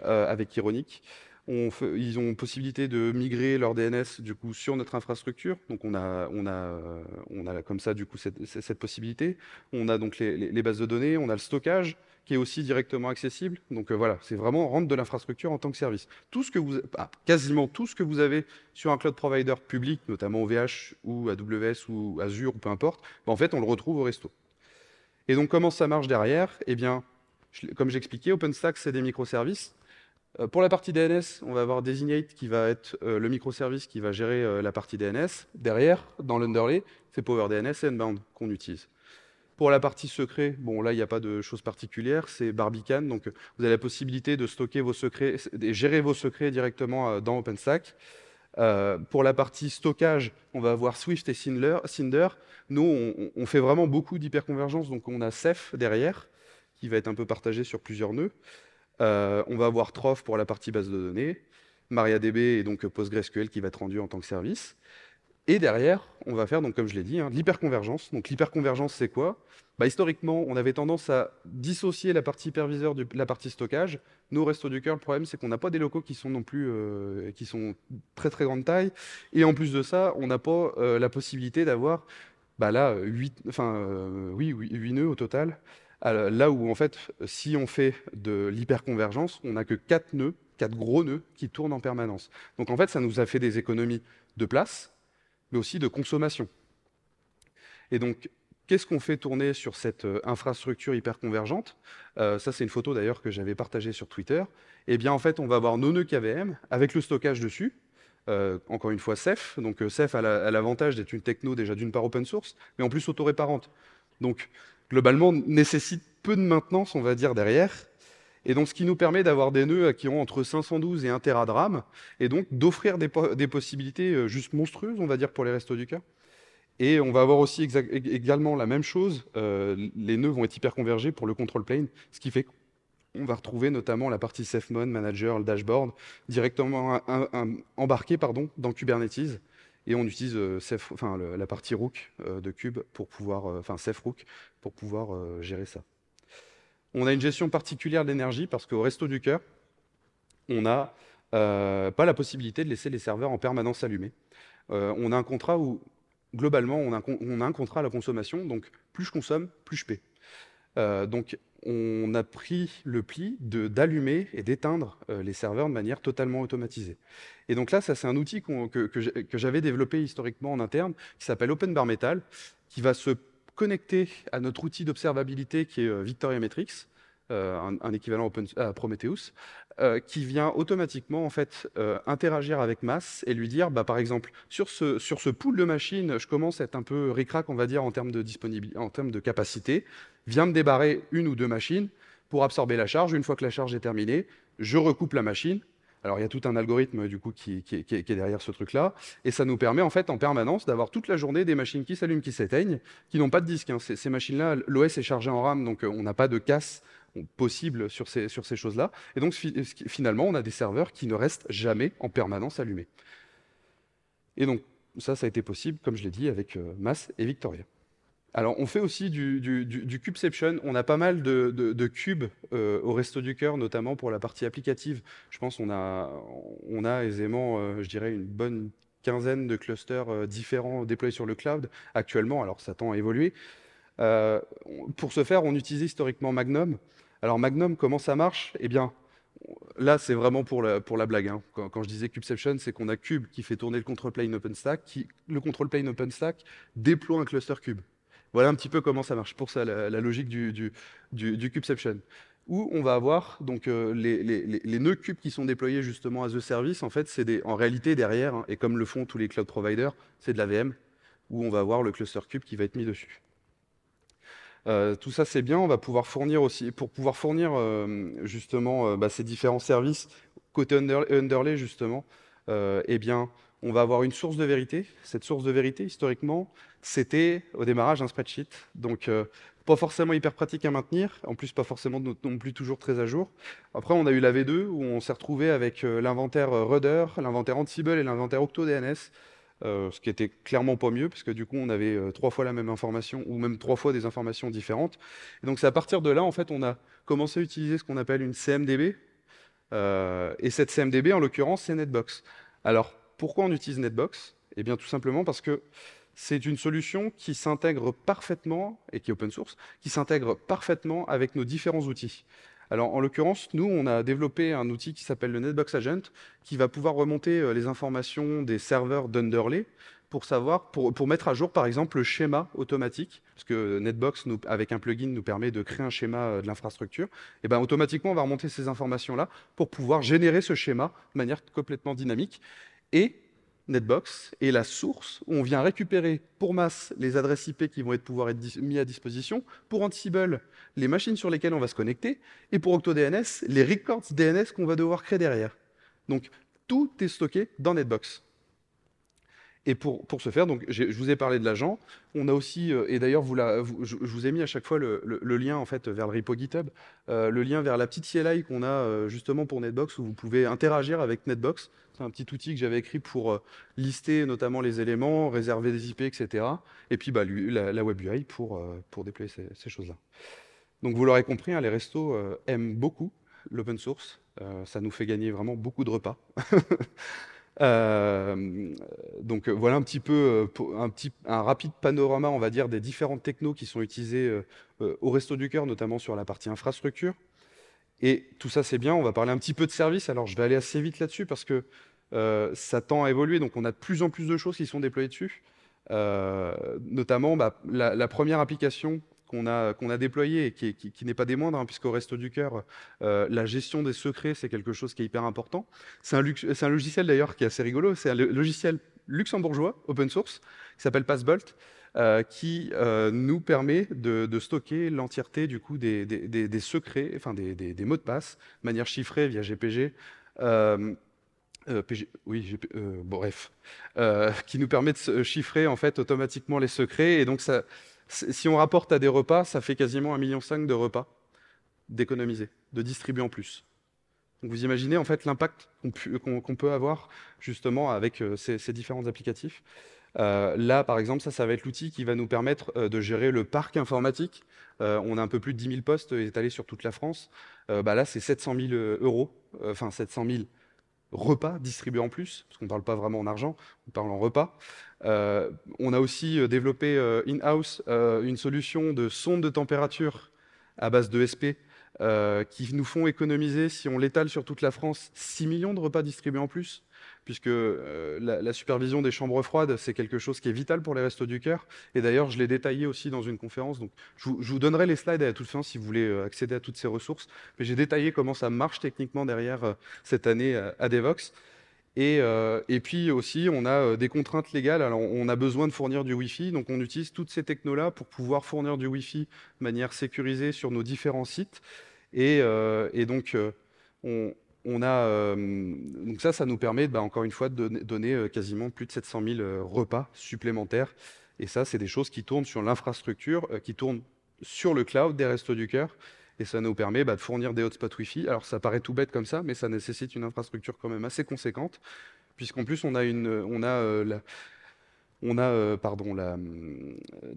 [SPEAKER 1] avec Ironique ils ont possibilité de migrer leur DNS du coup sur notre infrastructure. Donc on a, comme ça du coup cette, possibilité. On a donc les, bases de données, on a le stockage qui est aussi directement accessible. Donc euh, voilà, c'est vraiment rendre de l'infrastructure en tant que service. Ah, quasiment tout ce que vous avez sur un cloud provider public, notamment OVH ou AWS ou Azure ou peu importe, ben, en fait on le retrouve au resto. Et donc comment ça marche derrière Eh bien, comme j'expliquais, OpenStack c'est des microservices. Euh, pour la partie DNS, on va avoir Designate qui va être euh, le microservice qui va gérer euh, la partie DNS. Derrière, dans l'underlay, c'est PowerDNS et Unbound qu'on utilise. Pour la partie secret, bon là il n'y a pas de choses particulières, c'est Barbican, donc vous avez la possibilité de stocker vos secrets de gérer vos secrets directement dans OpenStack. pour la partie stockage, on va avoir Swift et Cinder. Nous, on, on fait vraiment beaucoup d'hyperconvergence, donc on a Ceph derrière, qui va être un peu partagé sur plusieurs nœuds. Euh, on va avoir Trof pour la partie base de données, MariaDB et donc PostgreSQL qui va être rendu en tant que service. Et derrière, on va faire, donc, comme je l'ai dit, hein, l'hyperconvergence. Donc l'hyperconvergence, c'est quoi bah, Historiquement, on avait tendance à dissocier la partie hyperviseur de la partie stockage. Nous, au resto du cœur, le problème, c'est qu'on n'a pas des locaux qui sont non plus euh, qui sont très très grande taille. Et en plus de ça, on n'a pas euh, la possibilité d'avoir bah, là, 8, enfin, oui, 8 nœuds au total. Là où, en fait, si on fait de l'hyperconvergence, on n'a que quatre nœuds, quatre gros nœuds qui tournent en permanence. Donc, en fait, ça nous a fait des économies de place, mais aussi de consommation. Et donc, qu'est-ce qu'on fait tourner sur cette euh, infrastructure hyperconvergente euh, Ça, c'est une photo d'ailleurs que j'avais partagée sur Twitter. Eh bien, en fait, on va avoir nos nœuds KVM avec le stockage dessus. Euh, encore une fois, Ceph. Donc, Ceph a l'avantage d'être une techno déjà d'une part open source, mais en plus réparante. Donc, globalement, nécessite peu de maintenance, on va dire, derrière. Et donc, ce qui nous permet d'avoir des nœuds qui ont entre 512 et 1 Tera de RAM, et donc d'offrir des, possibilités euh, juste monstrueuses, on va dire, pour les restos du cas. Et on va avoir aussi également la même chose, euh, les nœuds vont être hyper convergés pour le control plane, ce qui fait qu'on va retrouver notamment la partie SafeMode, Manager, le dashboard, directement embarqué pardon, dans Kubernetes et on utilise euh, la partie Rook euh, de Cube pour pouvoir, euh, enfin Rook pour pouvoir gérer ça. On a une gestion particulière de l'énergie parce qu'au resto du cœur, on n'a pas la possibilité de laisser les serveurs en permanence allumés. on a un contrat où globalement, on on a, un contrat à la consommation, donc plus je consomme, plus je paie. Euh, donc, on a pris le pli d'allumer et d'éteindre euh, les serveurs de manière totalement automatisée. Et donc là, ça c'est un outil que, j'avais développé historiquement en interne, qui s'appelle Open qui va se connecter à notre outil d'observabilité qui est euh, Victoria Metrics, euh, un, équivalent à euh, Prometheus, euh, qui vient automatiquement en fait interagir avec Mass et lui dire, bah, par exemple, sur ce, sur ce pool de machines, je commence à être un peu ricrac, on va dire, en termes de en termes de capacité, viens me débarrer une ou deux machines pour absorber la charge. Une fois que la charge est terminée, je recoupe la machine. Alors il y a tout un algorithme du coup qui, est derrière ce truc-là, et ça nous permet en fait en permanence d'avoir toute la journée des machines qui s'allument, qui s'éteignent, qui n'ont pas de disque. Hein. Ces, ces machines-là, l'OS est chargé en RAM, donc on n'a pas de casse possible sur ces, choses-là. Et donc finalement, on a des serveurs qui ne restent jamais en permanence allumés. Et donc ça, ça a été possible, comme je l'ai dit, avec euh, Mass et Victoria. Alors, on fait aussi du, cubeception. On a pas mal de, cubes euh, au resto du cœur, notamment pour la partie applicative. Je pense qu'on a, on a aisément, euh, je dirais, une bonne quinzaine de clusters différents déployés sur le cloud actuellement. Alors, ça tend à évoluer. pour ce faire, on utilisait historiquement Magnum. Alors Magnum, comment ça marche Eh bien, là, c'est vraiment pour la, blague. Hein. Quand, je disais Cubeception, c'est qu'on a Cube qui fait tourner le control plane OpenStack, qui, le control plane OpenStack déploie un cluster Cube. Voilà un petit peu comment ça marche. Pour ça, la, logique du, Cubeception. où on va avoir donc euh, les, nœuds cubes qui sont déployés justement à The Service. En fait, c'est en réalité derrière, hein, et comme le font tous les cloud providers, c'est de la VM où on va avoir le cluster cube qui va être mis dessus. Euh, tout ça, c'est bien. On va pouvoir fournir aussi, pour pouvoir fournir euh, justement euh, bah, ces différents services côté underlay justement. eh bien, on va avoir une source de vérité. Cette source de vérité, historiquement, c'était au démarrage un spreadsheet. Donc, pas forcément hyper pratique à maintenir, en plus pas forcément non plus toujours très à jour. Après, on a eu la V2 où on s'est retrouvé avec l'inventaire Rudder, l'inventaire Ansible et l'inventaire OctoDNS. Euh, ce qui était clairement pas mieux, parce que du coup, on avait euh, trois fois la même information, ou même trois fois des informations différentes. Et donc, c'est à partir de là, en fait, on a commencé à utiliser ce qu'on appelle une CMDB. Euh, et cette CMDB, en l'occurrence, c'est Netbox. Alors, pourquoi on utilise Netbox Eh bien, tout simplement parce que c'est une solution qui s'intègre parfaitement, et qui est open source, qui s'intègre parfaitement avec nos différents outils. Alors en l'occurrence, nous, on a développé un outil qui s'appelle le Netbox Agent, qui va pouvoir remonter euh, les informations des serveurs d'Underlay pour savoir, pour, mettre à jour par exemple le schéma automatique, parce que Netbox, nous, avec un plugin, nous permet de créer un schéma euh, de l'infrastructure, et eh ben automatiquement on va remonter ces informations-là pour pouvoir générer ce schéma de manière complètement dynamique. Et Netbox est la source où on vient récupérer pour masse les adresses IP qui vont être, pouvoir être mises à disposition, pour Ansible, les machines sur lesquelles on va se connecter, et pour OctoDNS, les records DNS qu'on va devoir créer derrière. Donc, tout est stocké dans Netbox. Et pour, pour ce faire, donc, je vous ai parlé de l'agent. On a aussi, euh, et d'ailleurs, vous, je, vous ai mis à chaque fois le, lien en fait vers le repo GitHub, euh, le lien vers la petite CLI qu'on a euh, justement pour Netbox, où vous pouvez interagir avec Netbox. C'est un petit outil que j'avais écrit pour lister notamment les éléments, réserver des IP, etc. Et puis bah, lui, la, Web UI pour, pour déployer ces, choses-là. Donc vous l'aurez compris, hein, les restos aiment beaucoup l'open source. ça nous fait gagner vraiment beaucoup de repas. Euh, donc euh, voilà un petit peu euh, un, rapide panorama, on va dire, des différentes technos qui sont utilisées au Resto du Cœur, notamment sur la partie infrastructure. Et tout ça, c'est bien. On va parler un petit peu de service. Alors, je vais aller assez vite là-dessus parce que ça tend à évoluer. Donc, on a de plus en plus de choses qui sont déployées dessus. notamment, bah, la, première application qu'on a, qu'on a déployé et qui, n'est pas des moindres, hein, puisqu'au reste du cœur, euh, la gestion des secrets, c'est quelque chose qui est hyper important. C'est un, un, logiciel d'ailleurs qui est assez rigolo, c'est un logiciel luxembourgeois, open source, qui s'appelle Passbolt, euh, qui euh, nous permet de, stocker l'entièreté du coup des, des, secrets, enfin des, mots de passe, de manière chiffrée via GPG. oui, bon, bref, qui nous permet de chiffrer en fait automatiquement les secrets et donc ça, si on rapporte à des repas, ça fait quasiment 1,5 million de repas d'économiser, de distribuer en plus. Donc vous imaginez en fait l'impact qu'on peut avoir justement avec euh, ces, différents applicatifs. Euh, là, par exemple, ça, ça va être l'outil qui va nous permettre euh, de gérer le parc informatique. on a un peu plus de 10 000 postes étalés sur toute la France. Bah là, c'est 700 000 euros, enfin 700 repas distribués en plus, parce qu'on ne parle pas vraiment en argent, on parle en repas. Euh, on a aussi euh, développé euh, in-house une solution de sonde de température à base de SP qui nous font économiser, si on l'étale sur toute la France, 6 millions de repas distribués en plus puisque euh, la, supervision des chambres froides, c'est quelque chose qui est vital pour les restes du cœur. Et d'ailleurs, je l'ai détaillé aussi dans une conférence. Donc, je vous, donnerai les slides à toute fin si vous voulez euh, accéder à toutes ces ressources. Mais j'ai détaillé comment ça marche techniquement derrière euh, cette année à, Devox. Et, puis aussi, on a des contraintes légales. Alors, on a besoin de fournir du Wi-Fi, donc on utilise toutes ces technos-là pour pouvoir fournir du Wi-Fi de manière sécurisée sur nos différents sites. et donc, on, on a, euh, donc ça, ça nous permet, bah, encore une fois, de donner euh, quasiment plus de 700 000 euh, repas supplémentaires. Et ça, c'est des choses qui tournent sur l'infrastructure, qui tournent sur le cloud des restos du cœur. Et ça nous permet bah, de fournir des hotspots Wi-Fi. Alors ça paraît tout bête comme ça, mais ça nécessite une infrastructure quand même assez conséquente, puisqu'en plus on a une, on a on a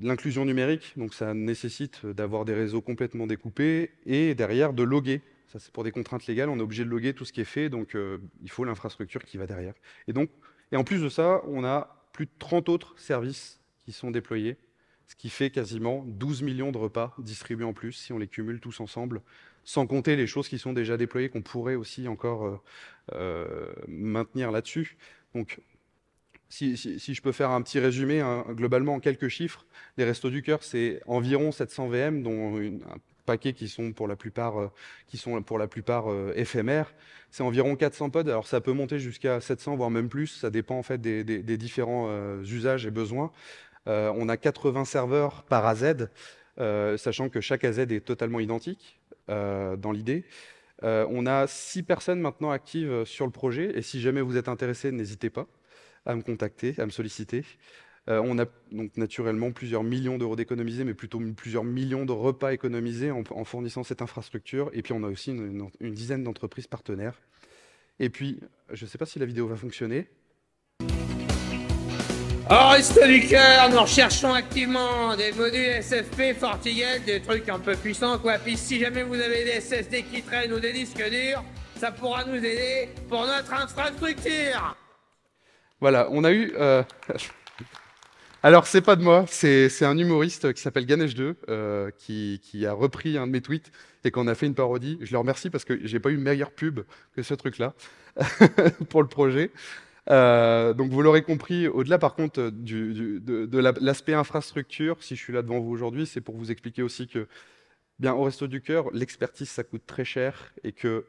[SPEAKER 1] l'inclusion numérique, donc ça nécessite d'avoir des réseaux complètement découpés et derrière de loguer ça, c'est pour des contraintes légales, on est obligé de loguer tout ce qui est fait, donc euh, il faut l'infrastructure qui va derrière. Et, donc, et en plus de ça, on a plus de 30 autres services qui sont déployés, ce qui fait quasiment 12 millions de repas distribués en plus si on les cumule tous ensemble, sans compter les choses qui sont déjà déployées, qu'on pourrait aussi encore euh, euh, maintenir là-dessus. Donc, si, je peux faire un petit résumé, hein, globalement en quelques chiffres, les Restos du Cœur, c'est environ 700 VM, dont une, paquets qui sont pour la plupart, euh, qui sont pour la plupart euh, éphémères. C'est environ 400 pods. Alors ça peut monter jusqu'à 700, voire même plus. Ça dépend en fait des, différents euh, usages et besoins. on a 80 serveurs par AZ, sachant que chaque AZ est totalement identique dans l'idée. on a six personnes maintenant actives sur le projet et si jamais vous êtes intéressé, n'hésitez pas à me contacter, à me solliciter. Euh, on a donc naturellement plusieurs millions d'euros d'économisés, mais plutôt plusieurs millions de repas économisés en, fournissant cette infrastructure. Et puis on a aussi une, dizaine d'entreprises partenaires. Et puis, je ne sais pas si la vidéo va fonctionner.
[SPEAKER 2] Au du
[SPEAKER 1] Cœur, nous recherchons activement des modules SFP, FortiGate, des trucs un peu puissants quoi. Puis si jamais vous avez des SSD qui traînent ou des disques durs, ça pourra nous aider pour notre
[SPEAKER 2] infrastructure.
[SPEAKER 1] Voilà, on a eu... Euh, Alors, c'est pas de moi, c'est un humoriste qui s'appelle Ganesh 2, euh, qui, a repris un de mes tweets et qu'on a fait une parodie. Je le remercie parce que j'ai pas eu meilleure pub que ce truc-là pour le projet. Euh, donc, vous l'aurez compris, au-delà par contre de, l'aspect infrastructure, si je suis là devant vous aujourd'hui, c'est pour vous expliquer aussi que, bien, au Resto du Cœur, l'expertise ça coûte très cher et que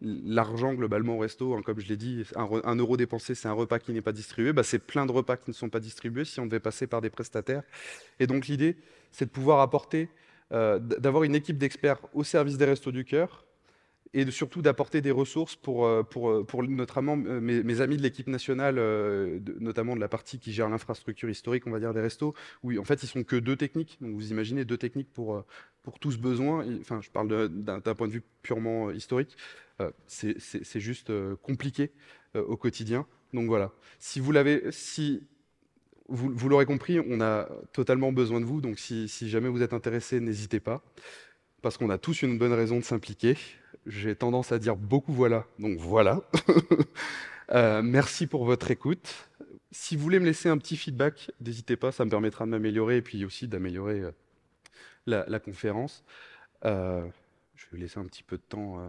[SPEAKER 1] l'argent globalement au resto, hein, comme je l'ai dit, un, euro dépensé, c'est un repas qui n'est pas distribué, bah, c'est plein de repas qui ne sont pas distribués si on devait passer par des prestataires. Et donc l'idée, c'est de pouvoir apporter, euh, d'avoir une équipe d'experts au service des restos du cœur et de, surtout d'apporter des ressources pour, euh, pour, euh, pour notamment mes, mes amis de l'équipe nationale, notamment de la partie qui gère l'infrastructure historique, on va dire, des restos, où en fait ils sont que deux techniques. Donc vous imaginez deux techniques pour, pour tout ce besoin. Enfin, je parle d'un point de vue purement historique. Euh, c'est juste euh, compliqué euh, au quotidien. Donc voilà, si vous l'avez, si vous, l'aurez compris, on a totalement besoin de vous. Donc si, jamais vous êtes intéressé, n'hésitez pas, parce qu'on a tous une bonne raison de s'impliquer. J'ai tendance à dire beaucoup voilà, donc voilà. merci pour votre écoute. Si vous voulez me laisser un petit feedback, n'hésitez pas, ça me permettra de m'améliorer et puis aussi d'améliorer la, conférence. je vais laisser un petit peu de temps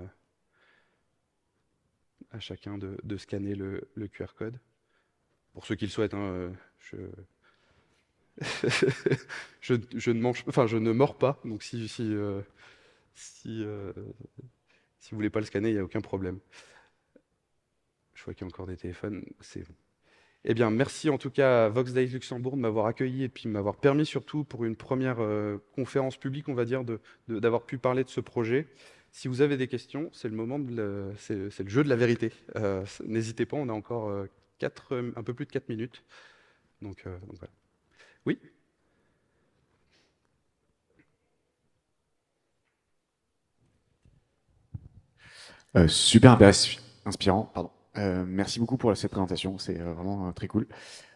[SPEAKER 1] à chacun de, scanner le, QR code. Pour ceux qui le souhaitent, hein, euh, je... je, ne mange, enfin, je ne mords pas, donc si, si, ne euh, euh, si, vous voulez pas le scanner, il n'y a aucun problème. Je vois qu'il y a encore des téléphones, c'est bon. Eh bien, merci en tout cas à Vox Luxembourg de m'avoir accueilli et puis de m'avoir permis surtout pour une première conférence publique, on va dire, d'avoir de, pu parler de ce projet. Si vous avez des questions, c'est le moment, le... c'est le jeu de la vérité. Euh, n'hésitez pas, on a encore euh, quatre, euh, un peu plus de 4 minutes. Donc, voilà. Oui Super inspirant, pardon. merci beaucoup pour cette présentation, c'est vraiment très cool.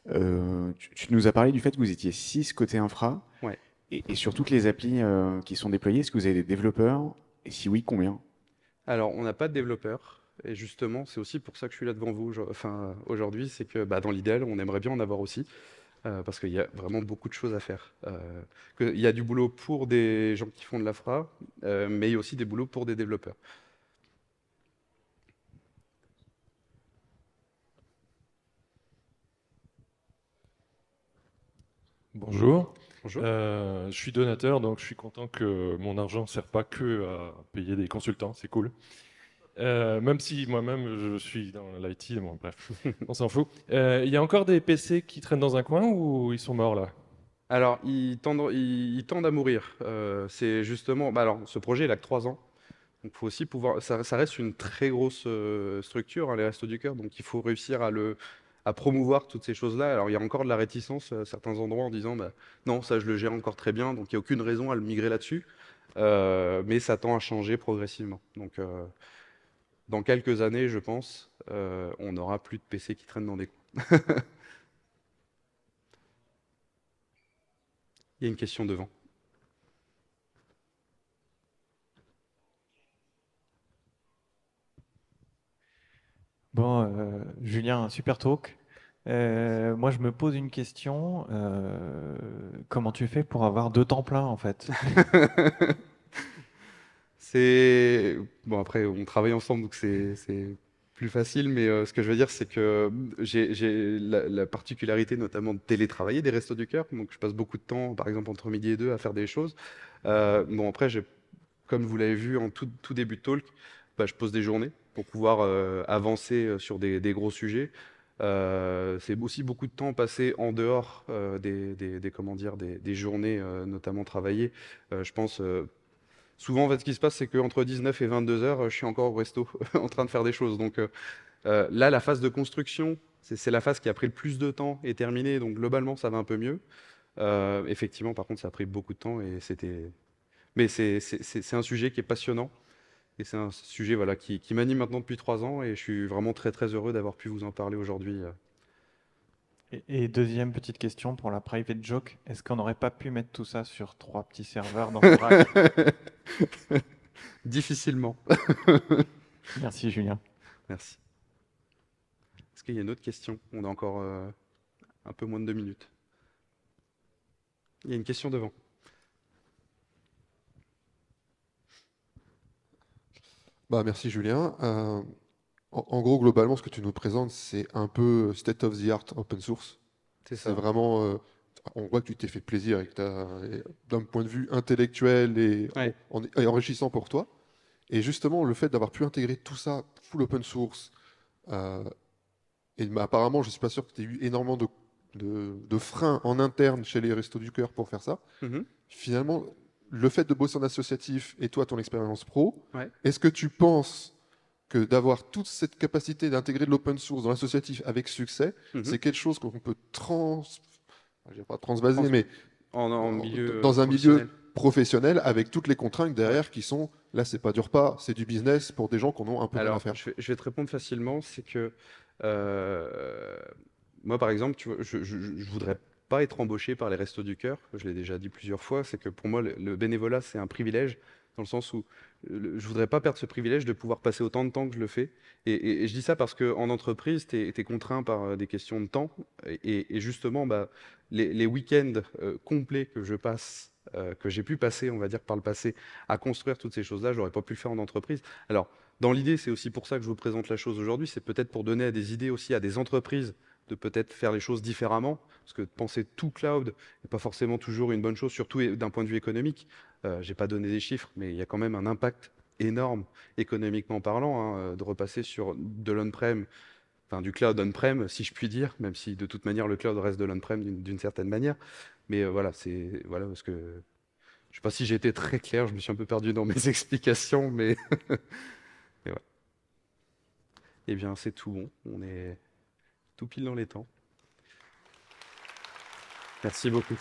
[SPEAKER 1] Tu, nous as parlé du fait que vous étiez 6 côté infra, et, et, sur toutes les applis qui sont déployées, est-ce que vous avez des développeurs et si oui, combien Alors, on n'a pas de développeurs. Et justement, c'est aussi pour ça que je suis là devant vous enfin, aujourd'hui, c'est que bah, dans l'idéal, on aimerait bien en avoir aussi. Euh, parce qu'il y a vraiment beaucoup de choses à faire. Euh, il y a du boulot pour des gens qui font de l'AFRA, euh, mais il y a aussi des boulots pour des développeurs.
[SPEAKER 2] Bonjour. Bonjour. Euh, je suis donateur, donc je suis content que mon argent ne sert pas que à payer des consultants, c'est cool. Euh, même si moi-même je suis dans l'IT, bon, bref, on s'en fout. Euh, il y a encore des PC qui traînent dans un coin ou ils sont morts là
[SPEAKER 1] Alors, ils tendent, ils, tendent à mourir. c'est justement, bah, alors, ce projet il a que 3 ans. Donc, faut aussi pouvoir. Ça, reste une très grosse structure, hein, les restos du cœur. Donc, il faut réussir à le, à promouvoir toutes ces choses-là. Alors il y a encore de la réticence à certains endroits en disant bah, non, ça je le gère encore très bien, donc il n'y a aucune raison à le migrer là-dessus. Euh, mais ça tend à changer progressivement. Donc euh, dans quelques années, je pense, euh, on n'aura plus de PC qui traînent dans des coins. il y a une question devant.
[SPEAKER 2] Bon, euh, Julien, super talk. Euh, moi, je me pose une question. Euh, comment tu fais pour avoir deux temps pleins, en fait
[SPEAKER 1] C'est bon. Après, on travaille ensemble, donc c'est plus facile. Mais ce que je veux dire, c'est que j'ai la, particularité, notamment, de télétravailler des restos du cœur. Donc, je passe beaucoup de temps, par exemple, entre midi et deux, à faire des choses. bon, après, comme vous l'avez vu en tout, tout début de talk, bah, je pose des journées pour pouvoir euh, avancer euh, sur des, gros sujets. Euh, c'est aussi beaucoup de temps passé en dehors des, comment dire, des, journées, notamment travaillées. je pense souvent, ce qui se passe, c'est qu'entre 19 et 22 heures, je suis encore au resto en train de faire des choses. Donc là, la phase de construction, c'est la phase qui a pris le plus de temps et terminée. Donc globalement, ça va un peu mieux. effectivement, par contre, ça a pris beaucoup de temps et c'était. Mais c'est un sujet qui est passionnant. Et c'est un sujet voilà, qui, qui m'anime maintenant depuis trois ans et je suis vraiment très très heureux d'avoir pu vous en parler aujourd'hui. Euh.
[SPEAKER 2] Et, deuxième petite question pour la private joke, est-ce qu'on n'aurait pas pu mettre tout ça sur trois petits serveurs dans le Difficilement.
[SPEAKER 1] Merci Julien. Merci. Est-ce qu'il y a une autre question On a encore euh, un peu moins de deux minutes. Il y a une question devant.
[SPEAKER 2] Bah, merci Julien. Euh, en, gros, globalement, ce que tu nous présentes, c'est un peu state of the art open source. C'est ça. vraiment. Euh, on voit que tu t'es fait plaisir d'un point de vue intellectuel et, en, enrichissant pour toi. Et justement, le fait d'avoir pu intégrer tout ça full open source, euh, et bah, apparemment, je suis pas sûr que tu aies eu énormément de, freins en interne chez les Restos du Cœur pour faire ça. Mm-hmm. Finalement, le fait de bosser en associatif et toi, ton expérience pro, est-ce que tu penses que d'avoir toute cette capacité d'intégrer de l'open source dans l'associatif avec succès, mhm. c'est quelque chose qu'on peut trans... Je pas transbaser, mais dans un milieu professionnel avec toutes les contraintes derrière qui sont là c'est pas du repas c'est du business pour des gens qu'on a un peu à faire
[SPEAKER 1] je vais, te répondre facilement c'est que euh, moi par exemple je, je, je, voudrais pas être embauché par les Restos du Cœur. Je l'ai déjà dit plusieurs fois, c'est que pour moi, le bénévolat, c'est un privilège, dans le sens où je ne voudrais pas perdre ce privilège de pouvoir passer autant de temps que je le fais. Et, je dis ça parce qu'en entreprise, tu es, contraint par euh, des questions de temps. Et, justement, bah, les, week-ends euh, complets que je passe, euh, que j'ai pu passer, on va dire, par le passé, à construire toutes ces choses-là, je n'aurais pas pu le faire en entreprise. Alors, dans l'idée, c'est aussi pour ça que je vous présente la chose aujourd'hui, c'est peut-être pour donner à des idées aussi à des entreprises de peut-être faire les choses différemment, parce que penser tout cloud n'est pas forcément toujours une bonne chose, surtout d'un point de vue économique. Euh, je n'ai pas donné des chiffres, mais il y a quand même un impact énorme économiquement parlant hein, euh, de repasser sur de l'on-prem, enfin du cloud on-prem, si je puis dire, même si de toute manière le cloud reste de l'on-prem d'une certaine manière. Mais euh, voilà, c'est voilà parce que je sais pas si j'ai été très clair, je me suis un peu perdu dans mes explications, mais, Eh bien, c'est tout bon. On est tout pile dans les temps.
[SPEAKER 2] Merci beaucoup.